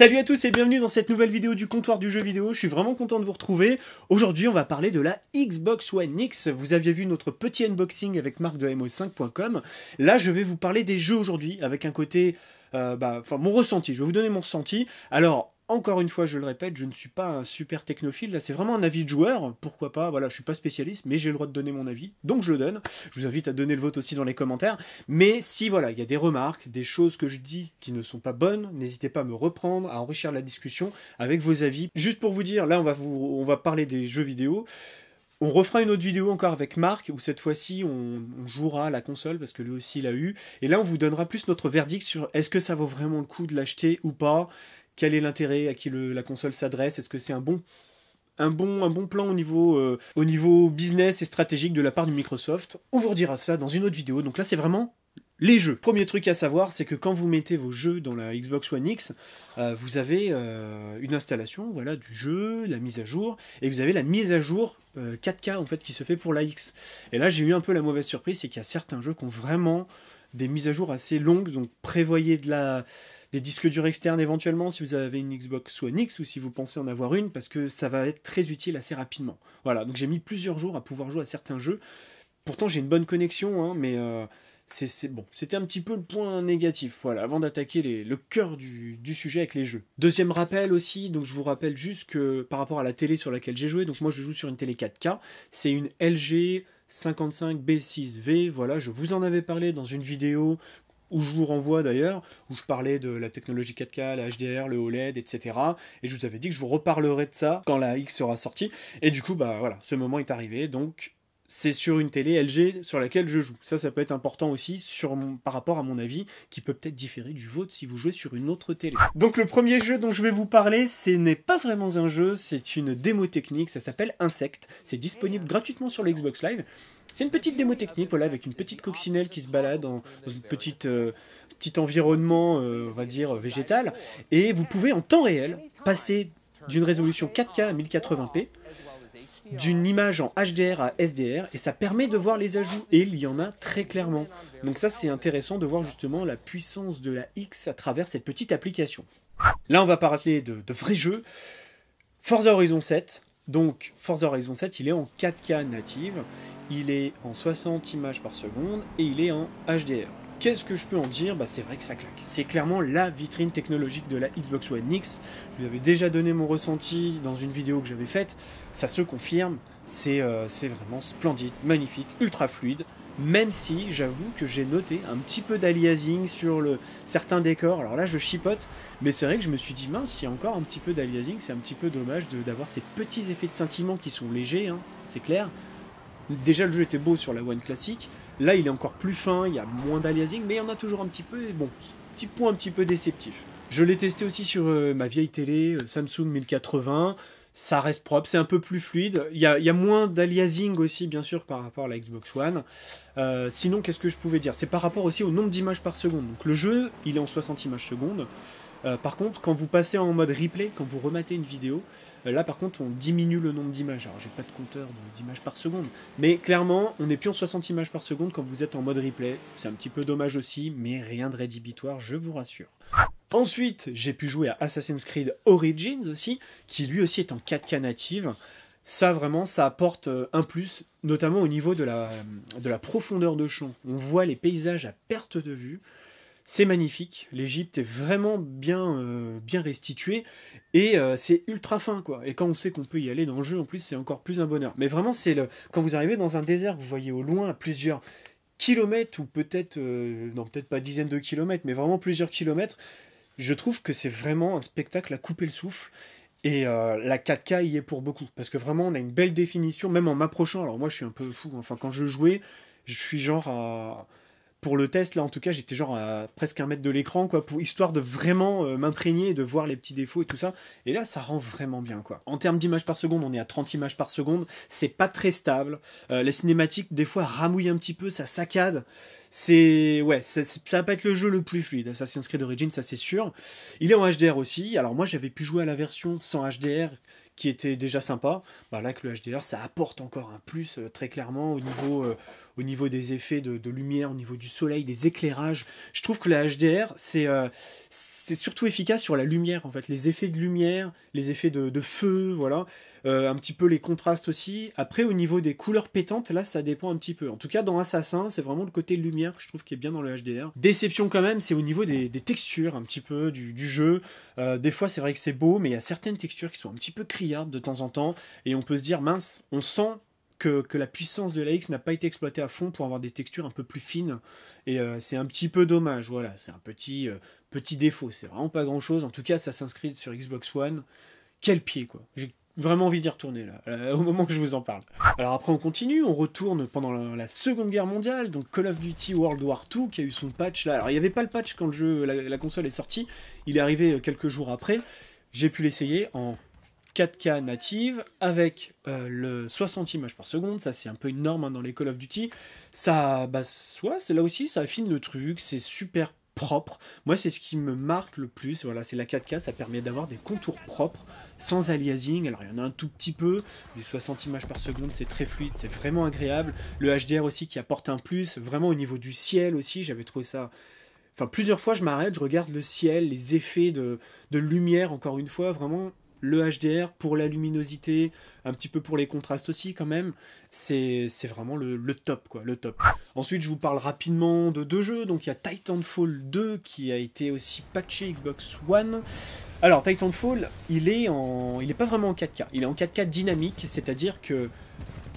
Salut à tous et bienvenue dans cette nouvelle vidéo du comptoir du jeu vidéo, je suis vraiment content de vous retrouver. Aujourd'hui on va parler de la Xbox One X, vous aviez vu notre petit unboxing avec Marc de MO5.com, là je vais vous parler des jeux aujourd'hui avec un côté... Euh, bah, enfin, mon ressenti, je vais vous donner mon ressenti. Alors, encore une fois, je le répète, je ne suis pas un super technophile. Là, c'est vraiment un avis de joueur. Pourquoi pas Voilà, je ne suis pas spécialiste, mais j'ai le droit de donner mon avis, donc je le donne. Je vous invite à donner le vote aussi dans les commentaires. Mais si voilà, il y a des remarques, des choses que je dis qui ne sont pas bonnes, n'hésitez pas à me reprendre, à enrichir la discussion avec vos avis. Juste pour vous dire, là, on va on va parler des jeux vidéo. On refera une autre vidéo encore avec Marc, où cette fois-ci on, jouera à la console, parce que lui aussi il l'a eu. Et là, on vous donnera plus notre verdict sur est-ce que ça vaut vraiment le coup de l'acheter ou pas quel est l'intérêt à qui la console s'adresse Est-ce que c'est un bon un bon, un bon plan au niveau, euh, au niveau business et stratégique de la part de Microsoft. On vous redira ça dans une autre vidéo. Donc là, c'est vraiment les jeux. Premier truc à savoir, c'est que quand vous mettez vos jeux dans la Xbox One X, euh, vous avez euh, une installation voilà, du jeu, la mise à jour, et vous avez la mise à jour 4K en fait qui se fait pour la X. Et là, j'ai eu un peu la mauvaise surprise, c'est qu'il y a certains jeux qui ont vraiment des mises à jour assez longues, donc prévoyez de la des disques durs externes éventuellement si vous avez une Xbox One X ou si vous pensez en avoir une parce que ça va être très utile assez rapidement. Voilà, donc j'ai mis plusieurs jours à pouvoir jouer à certains jeux. Pourtant j'ai une bonne connexion, hein, mais euh, c'est bon. C'était un petit peu le point négatif. Voilà, avant d'attaquer le cœur du, du, sujet avec les jeux. Deuxième rappel aussi, donc je vous rappelle juste que par rapport à la télé sur laquelle j'ai joué, donc moi je joue sur une télé 4K, c'est une LG 55B6V. Voilà, je vous en avais parlé dans une vidéo où je vous renvoie d'ailleurs, où je parlais de la technologie 4K, la HDR, le OLED, etc. Et je vous avais dit que je vous reparlerai de ça quand la X sera sortie. Et du coup, bah voilà, ce moment est arrivé, donc c'est sur une télé LG sur laquelle je joue. Ça, ça peut être important aussi sur par rapport à mon avis, qui peut peut-être différer du vôtre si vous jouez sur une autre télé. Donc le premier jeu dont je vais vous parler, ce n'est pas vraiment un jeu, c'est une démo technique, ça s'appelle Insect. C'est disponible gratuitement sur le Xbox Live. C'est une petite démo technique, voilà, avec une petite coccinelle qui se balade dans, une petite... Euh, petit environnement, euh, on va dire, végétal, et vous pouvez en temps réel passer d'une résolution 4K à 1080p d'une image en HDR à SDR et ça permet de voir les ajouts et il y en a très clairement. Donc ça c'est intéressant de voir justement la puissance de la X à travers cette petite application. Là on va parler de, de vrais jeux. Forza Horizon 7. Donc Forza Horizon 7 il est en 4K native, il est en 60 images par seconde et il est en HDR. Qu'est-ce que je peux en dire bah, C'est vrai que ça claque. C'est clairement la vitrine technologique de la Xbox One X. Je vous avais déjà donné mon ressenti dans une vidéo que j'avais faite. Ça se confirme. C'est euh, vraiment splendide, magnifique, ultra fluide. Même si j'avoue que j'ai noté un petit peu d'aliasing sur certains décors. Alors là, je chipote, mais c'est vrai que je me suis dit, mince, il y a encore un petit peu d'aliasing. C'est un petit peu dommage d'avoir ces petits effets de scintillement qui sont légers, hein, c'est clair. Déjà, le jeu était beau sur la One classique. Là, il est encore plus fin, il y a moins d'aliasing, mais il y en a toujours un petit peu, bon, petit point un petit peu déceptif. Je l'ai testé aussi sur euh, ma vieille télé, euh, Samsung 1080, ça reste propre, c'est un peu plus fluide, il y a, moins d'aliasing aussi, bien sûr, par rapport à la Xbox One. Euh, sinon, qu'est-ce que je pouvais dire C'est par rapport aussi au nombre d'images par seconde. Donc le jeu, il est en 60 images seconde. par contre, quand vous passez en mode replay, quand vous rematez une vidéo, euh, là, par contre, on diminue le nombre d'images. Alors, j'ai pas de compteur d'images par seconde, mais clairement, on est plus en 60 images par seconde quand vous êtes en mode replay. C'est un petit peu dommage aussi, mais rien de rédhibitoire, je vous rassure. Ensuite, j'ai pu jouer à Assassin's Creed Origins aussi, qui lui aussi est en 4K native. Ça vraiment, ça apporte euh, un plus, notamment au niveau de la, euh, de la profondeur de champ. On voit les paysages à perte de vue. C'est magnifique, l'Égypte est vraiment bien, euh, bien restituée et euh, c'est ultra fin quoi. Et quand on sait qu'on peut y aller dans le jeu, en plus c'est encore plus un bonheur. Mais vraiment c'est le quand vous arrivez dans un désert, vous voyez au loin plusieurs kilomètres ou peut-être euh, non peut-être pas dizaines de kilomètres, mais vraiment plusieurs kilomètres. Je trouve que c'est vraiment un spectacle à couper le souffle. Et la 4K y est pour beaucoup, parce que vraiment on a une belle définition, même en m'approchant. Alors moi je suis un peu fou, enfin quand je jouais, je suis genre à pour le test, là en tout cas, j'étais genre à presque un mètre de l'écran, quoi, pour, histoire de vraiment euh, m'imprégner et de voir les petits défauts et tout ça. Et là, ça rend vraiment bien, quoi. En termes d'images par seconde, on est à 30 images par seconde, c'est pas très stable. Euh, les cinématiques, des fois, ramouillent un petit peu, ça saccade. C'est. Ouais, ça, ça, va pas être le jeu le plus fluide. Assassin's Creed Origins, ça c'est sûr. Il est en HDR aussi. Alors moi, j'avais pu jouer à la version sans HDR qui était déjà sympa. voilà bah que le HDR, ça apporte encore un plus euh, très clairement au niveau, euh, au niveau des effets de, de, lumière, au niveau du soleil, des éclairages. Je trouve que la HDR, c'est euh, c'est surtout efficace sur la lumière, en fait, les effets de lumière, les effets de, feu, voilà, euh, un petit peu les contrastes aussi. Après, au niveau des couleurs pétantes, là, ça dépend un petit peu. En tout cas, dans Assassin, c'est vraiment le côté lumière que je trouve qui est bien dans le HDR. Déception quand même, c'est au niveau des, textures, un petit peu, du, jeu. Euh, des fois, c'est vrai que c'est beau, mais il y a certaines textures qui sont un petit peu criardes de temps en temps, et on peut se dire, mince, on sent que, la puissance de la X n'a pas été exploitée à fond pour avoir des textures un peu plus fines. Et euh, c'est un petit peu dommage, voilà. C'est un petit, Petit défaut, c'est vraiment pas grand chose. En tout cas, ça s'inscrit sur Xbox One. Quel pied, quoi. J'ai vraiment envie d'y retourner là, euh, au moment que je vous en parle. Alors après on continue, on retourne pendant la, Seconde Guerre mondiale, donc Call of Duty World War II qui a eu son patch là. Alors il n'y avait pas le patch quand le jeu, la, console est sortie, il est arrivé euh, quelques jours après. J'ai pu l'essayer en 4K native avec euh, le 60 images par seconde, ça c'est un peu une norme hein, dans les Call of Duty. Ça, bah, soit c'est là aussi, ça affine le truc, c'est super propre. Moi, c'est ce qui me marque le plus. Voilà, c'est la 4K, ça permet d'avoir des contours propres, sans aliasing. Alors, il y en a un tout petit peu, du 60 images par seconde, c'est très fluide, c'est vraiment agréable. Le HDR aussi qui apporte un plus, vraiment au niveau du ciel aussi, j'avais trouvé ça. Enfin, plusieurs fois, je m'arrête, je regarde le ciel, les effets de, de lumière, encore une fois, vraiment le HDR pour la luminosité, un petit peu pour les contrastes aussi quand même. C'est vraiment le, top, quoi, le top. Ensuite, je vous parle rapidement de deux jeux. Donc il y a Titanfall 2 qui a été aussi patché Xbox One. Alors Titanfall, il est en, il est pas vraiment en 4K. Il est en 4K dynamique, c'est-à-dire que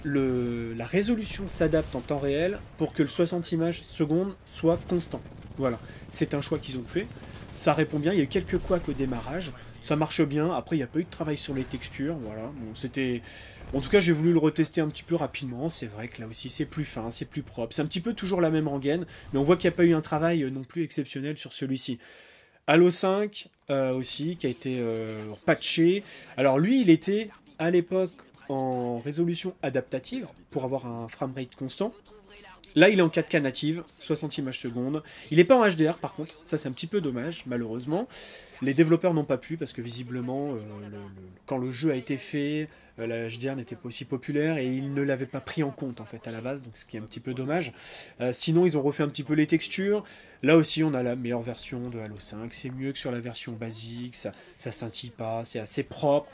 le, la résolution s'adapte en temps réel pour que le 60 images secondes soit constant. Voilà, c'est un choix qu'ils ont fait. Ça répond bien, il y a eu quelques couacs au démarrage, ça marche bien, après il n'y a pas eu de travail sur les textures, voilà. Bon, c'était... En tout cas, j'ai voulu le retester un petit peu rapidement, c'est vrai que là aussi c'est plus fin, c'est plus propre, c'est un petit peu toujours la même rengaine, mais on voit qu'il n'y a pas eu un travail euh, non plus exceptionnel sur celui-ci. Halo 5 euh, aussi, qui a été euh, patché. Alors lui, il était à l'époque en résolution adaptative pour avoir un framerate constant. Là, il est en 4K native, 60 images seconde. Il n'est pas en HDR par contre, ça c'est un petit peu dommage, malheureusement. Les développeurs n'ont pas pu parce que visiblement, euh, quand le jeu a été fait, l'HDR euh, la HDR n'était pas aussi populaire et ils ne l'avaient pas pris en compte en fait à la base, donc ce qui est un petit peu dommage. Euh, sinon, ils ont refait un petit peu les textures. Là aussi, on a la meilleure version de Halo 5. C'est mieux que sur la version basique, ça, ça scintille pas, c'est assez propre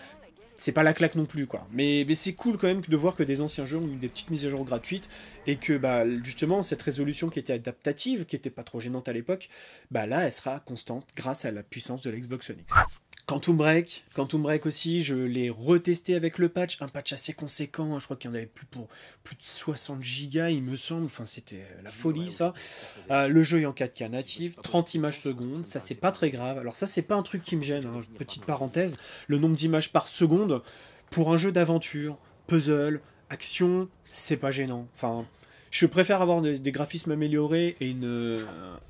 c'est pas la claque non plus quoi. Mais, c'est cool quand même de voir que des anciens jeux ont eu des petites mises à jour gratuites et que bah, justement cette résolution qui était adaptative, qui était pas trop gênante à l'époque, bah là elle sera constante grâce à la puissance de l'Xbox One Quantum Break, Quantum Break aussi, je l'ai retesté avec le patch, un patch assez conséquent, je crois qu'il y en avait plus pour plus de 60 gigas il me semble, enfin c'était la folie ça. Euh, le jeu est en 4K natif, 30 images secondes, ça c'est pas très grave. Alors ça c'est pas un truc qui me gêne, hein, petite parenthèse, le nombre d'images par seconde pour un jeu d'aventure, puzzle, action, c'est pas gênant. Enfin, je préfère avoir des, graphismes améliorés et une, euh,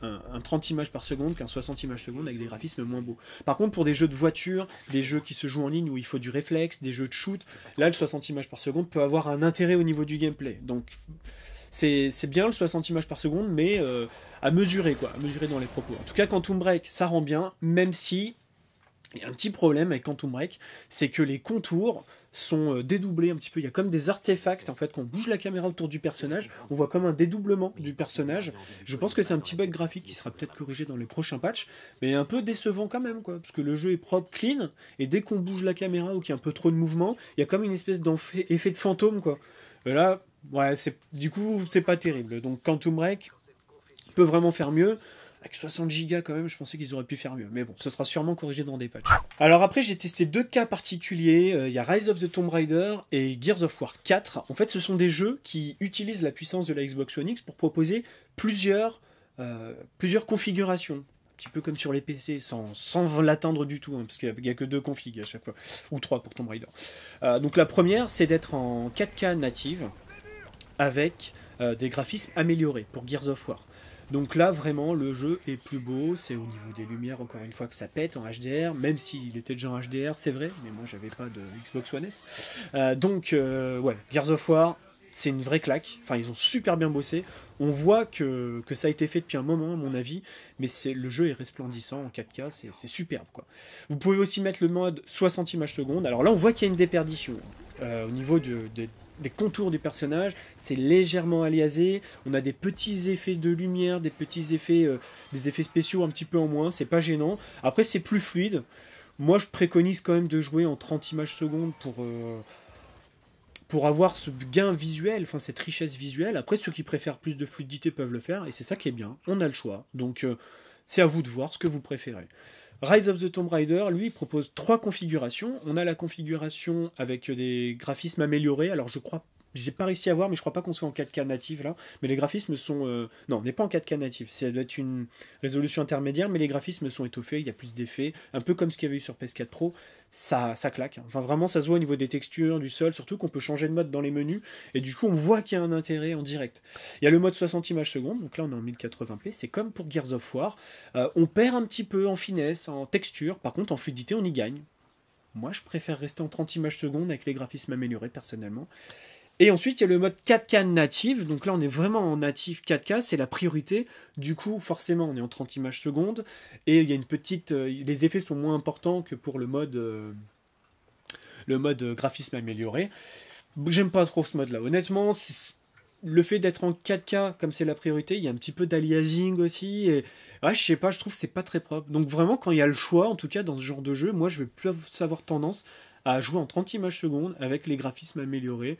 un, 30 images par seconde qu'un 60 images par seconde avec des graphismes moins beaux. Par contre, pour des jeux de voiture, des jeux qui se jouent en ligne où il faut du réflexe, des jeux de shoot, là, le 60 images par seconde peut avoir un intérêt au niveau du gameplay. Donc, c'est bien le 60 images par seconde, mais euh, à mesurer, quoi, à mesurer dans les propos. En tout cas, Quantum Break, ça rend bien, même si. Il y a un petit problème avec Quantum Break, c'est que les contours sont euh, dédoublés un petit peu. Il y a comme des artefacts en fait quand on bouge la caméra autour du personnage. On voit comme un dédoublement du personnage. Je pense que c'est un petit bug graphique qui sera peut-être corrigé dans les prochains patchs, mais un peu décevant quand même quoi, parce que le jeu est propre, clean, et dès qu'on bouge la caméra ou qu'il y a un peu trop de mouvement, il y a comme une espèce d'effet de fantôme quoi. Et euh, là, ouais, c'est du coup c'est pas terrible. Donc Quantum Break peut vraiment faire mieux. Avec 60 gigas quand même, je pensais qu'ils auraient pu faire mieux. Mais bon, ce sera sûrement corrigé dans des patchs. Alors après, j'ai testé deux cas particuliers. Euh, il y a Rise of the Tomb Raider et Gears of War 4. En fait, ce sont des jeux qui utilisent la puissance de la Xbox One X pour proposer plusieurs, euh, plusieurs configurations petit peu comme sur les PC, sans, l'atteindre du tout, hein, parce qu'il n'y a, que deux configs à chaque fois, ou trois pour Tomb Raider. Euh, donc la première, c'est d'être en 4K native, avec euh, des graphismes améliorés pour Gears of War. Donc là, vraiment, le jeu est plus beau. C'est au niveau des lumières, encore une fois, que ça pète en HDR, même s'il était déjà en HDR, c'est vrai, mais moi, j'avais pas de Xbox One S. Euh, donc, euh, ouais, Gears of War, c'est une vraie claque. Enfin, ils ont super bien bossé. On voit que, que ça a été fait depuis un moment, à mon avis, mais c'est le jeu est resplendissant en 4K, c'est superbe. quoi. Vous pouvez aussi mettre le mode 60 images secondes. Alors là, on voit qu'il y a une déperdition euh, au niveau de, de des contours du personnage, c'est légèrement aliasé, on a des petits effets de lumière, des petits effets, euh, des effets spéciaux un petit peu en moins, c'est pas gênant. Après c'est plus fluide. Moi je préconise quand même de jouer en 30 images secondes pour, euh, pour avoir ce gain visuel, enfin cette richesse visuelle. Après ceux qui préfèrent plus de fluidité peuvent le faire et c'est ça qui est bien, on a le choix. Donc euh, c'est à vous de voir ce que vous préférez. Rise of the Tomb Raider, lui, propose trois configurations. On a la configuration avec euh, des graphismes améliorés. Alors, je crois j'ai pas réussi à voir, mais je crois pas qu'on soit en 4K native là. Mais les graphismes sont. Euh, non, on n'est pas en 4K native. Ça doit être une résolution intermédiaire, mais les graphismes sont étoffés, il y a plus d'effets. Un peu comme ce qu'il y avait eu sur PS4 Pro. Ça, ça claque. Enfin, vraiment, ça se voit au niveau des textures, du sol, surtout qu'on peut changer de mode dans les menus. Et du coup, on voit qu'il y a un intérêt en direct. Il y a le mode 60 images secondes. Donc là, on est en 1080p. C'est comme pour Gears of War. Euh, on perd un petit peu en finesse, en texture. Par contre, en fluidité, on y gagne. Moi, je préfère rester en 30 images secondes avec les graphismes améliorés, personnellement. Et ensuite, il y a le mode 4K native. Donc là, on est vraiment en natif 4K, c'est la priorité. Du coup, forcément, on est en 30 images secondes. Et il y a une petite. Euh, les effets sont moins importants que pour le mode, euh, le mode euh, graphisme amélioré. J'aime pas trop ce mode-là. Honnêtement, le fait d'être en 4K, comme c'est la priorité, il y a un petit peu d'aliasing aussi. Et ouais, je sais pas, je trouve que c'est pas très propre. Donc vraiment, quand il y a le choix, en tout cas dans ce genre de jeu, moi je vais plus avoir tendance à jouer en 30 images secondes avec les graphismes améliorés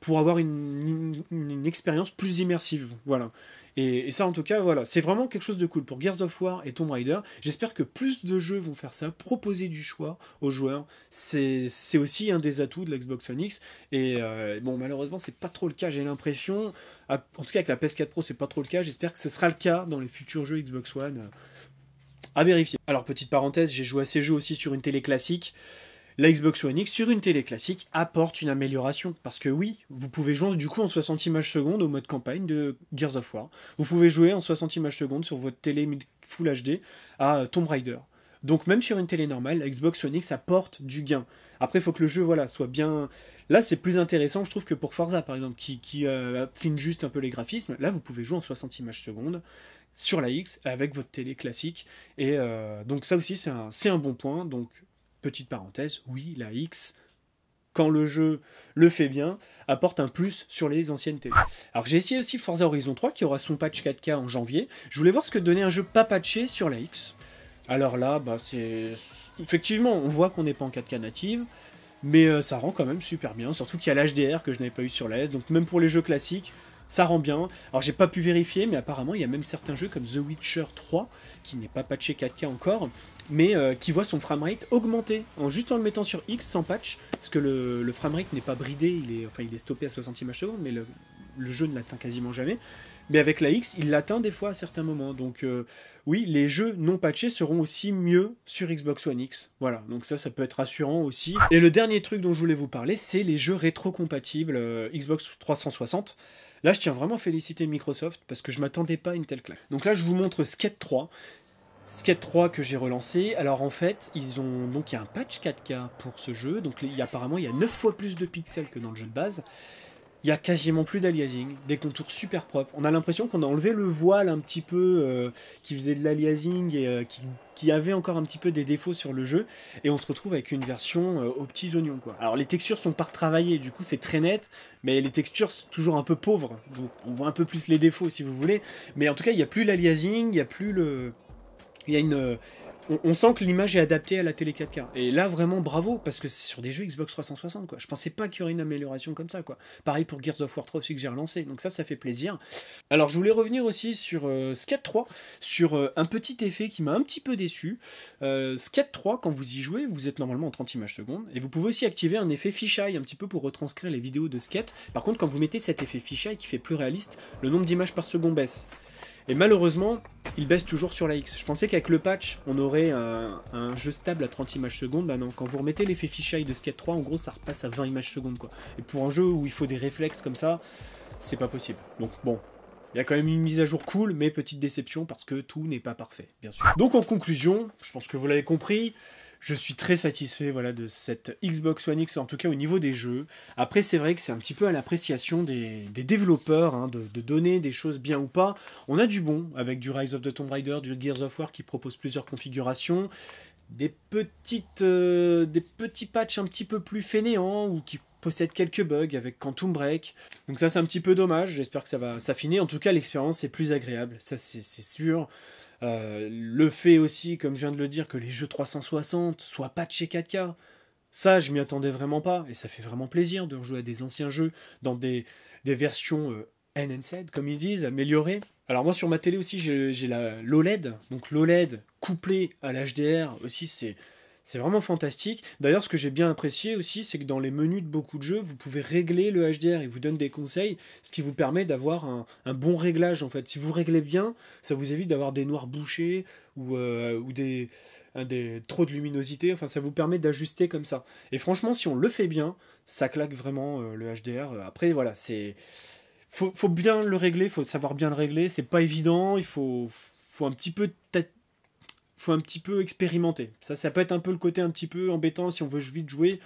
pour avoir une, expérience plus immersive. Voilà. Et, ça, en tout cas, voilà, c'est vraiment quelque chose de cool pour Gears of War et Tomb Raider. J'espère que plus de jeux vont faire ça, proposer du choix aux joueurs. C'est aussi un des atouts de la Xbox One X. Et euh, bon, malheureusement, c'est pas trop le cas, j'ai l'impression. Ah, en tout cas, avec la PS4 Pro, c'est pas trop le cas. J'espère que ce sera le cas dans les futurs jeux Xbox One. Euh, à vérifier. Alors, petite parenthèse, j'ai joué à ces jeux aussi sur une télé classique la Xbox One X sur une télé classique apporte une amélioration. Parce que oui, vous pouvez jouer du coup en 60 images secondes au mode campagne de Gears of War. Vous pouvez jouer en 60 images secondes sur votre télé Full HD à euh, Tomb Raider. Donc même sur une télé normale, la Xbox One X apporte du gain. Après, il faut que le jeu voilà, soit bien... Là, c'est plus intéressant, je trouve, que pour Forza, par exemple, qui, euh, affine juste un peu les graphismes. Là, vous pouvez jouer en 60 images secondes sur la X avec votre télé classique. Et euh, donc ça aussi, c'est un, un bon point. Donc petite parenthèse, oui, la X, quand le jeu le fait bien, apporte un plus sur les anciennes télé. Alors j'ai essayé aussi Forza Horizon 3 qui aura son patch 4K en janvier. Je voulais voir ce que donnait un jeu pas patché sur la X. Alors là, bah c'est effectivement, on voit qu'on n'est pas en 4K native, mais euh, ça rend quand même super bien, surtout qu'il y a l'HDR que je n'avais pas eu sur la S. Donc même pour les jeux classiques, ça rend bien. Alors j'ai pas pu vérifier, mais apparemment il y a même certains jeux comme The Witcher 3 qui n'est pas patché 4K encore, mais euh, qui voit son framerate augmenter en juste en le mettant sur X sans patch, parce que le, le framerate n'est pas bridé, il est, enfin il est stoppé à 60 images seconde, mais le, jeu ne l'atteint quasiment jamais. Mais avec la X, il l'atteint des fois à certains moments. Donc euh, oui, les jeux non patchés seront aussi mieux sur Xbox One X. Voilà, donc ça, ça peut être rassurant aussi. Et le dernier truc dont je voulais vous parler, c'est les jeux rétro-compatibles euh, Xbox 360. Là, je tiens vraiment à féliciter Microsoft parce que je m'attendais pas à une telle classe. Donc là, je vous montre Skate 3. Skate 3 que j'ai relancé. Alors en fait, ils ont donc il y a un patch 4K pour ce jeu. Donc il y a, apparemment il y a 9 fois plus de pixels que dans le jeu de base. Il y a quasiment plus d'aliasing, des contours super propres. On a l'impression qu'on a enlevé le voile un petit peu euh, qui faisait de l'aliasing et euh, qui, avait encore un petit peu des défauts sur le jeu. Et on se retrouve avec une version euh, aux petits oignons. Quoi. Alors les textures sont pas retravaillées, du coup c'est très net, mais les textures sont toujours un peu pauvres. Donc on voit un peu plus les défauts si vous voulez. Mais en tout cas, il n'y a plus l'aliasing, il n'y a plus le une, euh, on, sent que l'image est adaptée à la télé 4K. Et là, vraiment, bravo, parce que c'est sur des jeux Xbox 360, quoi. Je pensais pas qu'il y aurait une amélioration comme ça, quoi. Pareil pour Gears of War 3 aussi que j'ai relancé. Donc ça, ça fait plaisir. Alors, je voulais revenir aussi sur Sket euh, Skate 3, sur euh, un petit effet qui m'a un petit peu déçu. Euh, Skate 3, quand vous y jouez, vous êtes normalement en 30 images secondes. Et vous pouvez aussi activer un effet fisheye, un petit peu pour retranscrire les vidéos de Skate. Par contre, quand vous mettez cet effet fisheye qui fait plus réaliste, le nombre d'images par seconde baisse. Et malheureusement, il baisse toujours sur la X. Je pensais qu'avec le patch, on aurait un, jeu stable à 30 images secondes. Bah non, quand vous remettez l'effet fisheye de Skate 3, en gros, ça repasse à 20 images secondes. Quoi. Et pour un jeu où il faut des réflexes comme ça, c'est pas possible. Donc bon, il y a quand même une mise à jour cool, mais petite déception parce que tout n'est pas parfait, bien sûr. Donc en conclusion, je pense que vous l'avez compris, je suis très satisfait voilà, de cette Xbox One X, en tout cas au niveau des jeux. Après, c'est vrai que c'est un petit peu à l'appréciation des, développeurs hein, de, donner des choses bien ou pas. On a du bon avec du Rise of the Tomb Raider, du Gears of War qui propose plusieurs configurations. Des, petites, euh, des petits patchs un petit peu plus fainéants ou qui possèdent quelques bugs avec Quantum Break. Donc ça c'est un petit peu dommage, j'espère que ça va s'affiner. En tout cas l'expérience est plus agréable, ça c'est sûr. Euh, le fait aussi, comme je viens de le dire, que les jeux 360 soient patchés 4K, ça, je m'y attendais vraiment pas, et ça fait vraiment plaisir de rejouer à des anciens jeux dans des, des versions euh, NNZ, comme ils disent, améliorées. Alors moi, sur ma télé aussi, j'ai l'OLED, donc l'OLED couplé à l'HDR, aussi c'est c'est vraiment fantastique. D'ailleurs, ce que j'ai bien apprécié aussi, c'est que dans les menus de beaucoup de jeux, vous pouvez régler le HDR. Il vous donne des conseils, ce qui vous permet d'avoir un, bon réglage en fait. Si vous réglez bien, ça vous évite d'avoir des noirs bouchés ou, euh, des, trop de luminosité. Enfin, ça vous permet d'ajuster comme ça. Et franchement, si on le fait bien, ça claque vraiment euh, le HDR. Après, voilà, c'est faut, faut bien le régler, faut savoir bien le régler. C'est pas évident. Il faut, faut un petit peu faut un petit peu expérimenter. Ça, ça peut être un peu le côté un petit peu embêtant si on veut vite jouer,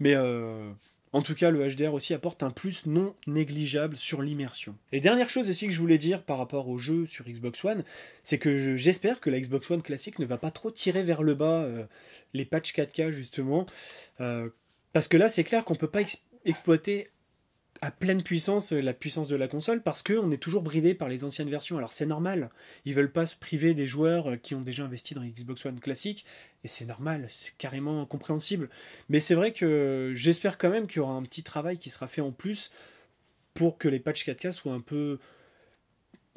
mais euh, en tout cas, le HDR aussi apporte un plus non négligeable sur l'immersion. Et dernière chose aussi que je voulais dire par rapport au jeu sur Xbox One, c'est que j'espère que la Xbox One classique ne va pas trop tirer vers le bas euh, les patchs 4K justement, euh, parce que là, c'est clair qu'on ne peut pas exploiter à pleine puissance euh, la puissance de la console parce qu'on est toujours bridé par les anciennes versions. Alors c'est normal, ils veulent pas se priver des joueurs euh, qui ont déjà investi dans Xbox One classique et c'est normal, c'est carrément compréhensible. Mais c'est vrai que j'espère quand même qu'il y aura un petit travail qui sera fait en plus pour que les patchs 4K soient un peu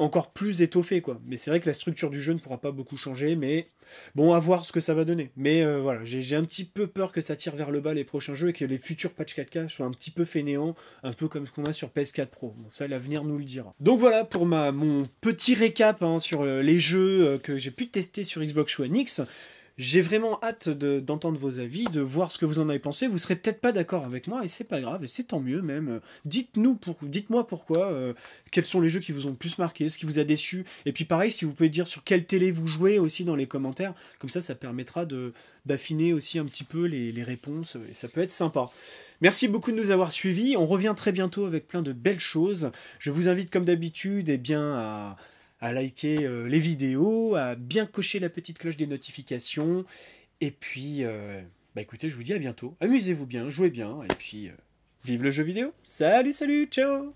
encore plus étoffé quoi. Mais c'est vrai que la structure du jeu ne pourra pas beaucoup changer, mais bon, à voir ce que ça va donner. Mais euh, voilà, j'ai un petit peu peur que ça tire vers le bas les prochains jeux et que les futurs patch 4K soient un petit peu fainéants, un peu comme ce qu'on a sur PS4 Pro. Bon, ça, l'avenir nous le dira. Donc voilà pour ma, mon petit récap hein, sur euh, les jeux euh, que j'ai pu tester sur Xbox One X. J'ai vraiment hâte d'entendre vos avis, de voir ce que vous en avez pensé. Vous serez peut-être pas d'accord avec moi et c'est pas grave, et c'est tant mieux même. Dites-nous dites-moi pourquoi, euh, quels sont les jeux qui vous ont le plus marqué, ce qui vous a déçu. Et puis pareil, si vous pouvez dire sur quelle télé vous jouez aussi dans les commentaires, comme ça, ça permettra de d'affiner aussi un petit peu les, réponses et ça peut être sympa. Merci beaucoup de nous avoir suivis. On revient très bientôt avec plein de belles choses. Je vous invite comme d'habitude et eh bien à à liker euh, les vidéos, à bien cocher la petite cloche des notifications. Et puis, euh, bah écoutez, je vous dis à bientôt. Amusez-vous bien, jouez bien, et puis euh, vive le jeu vidéo. Salut, salut, ciao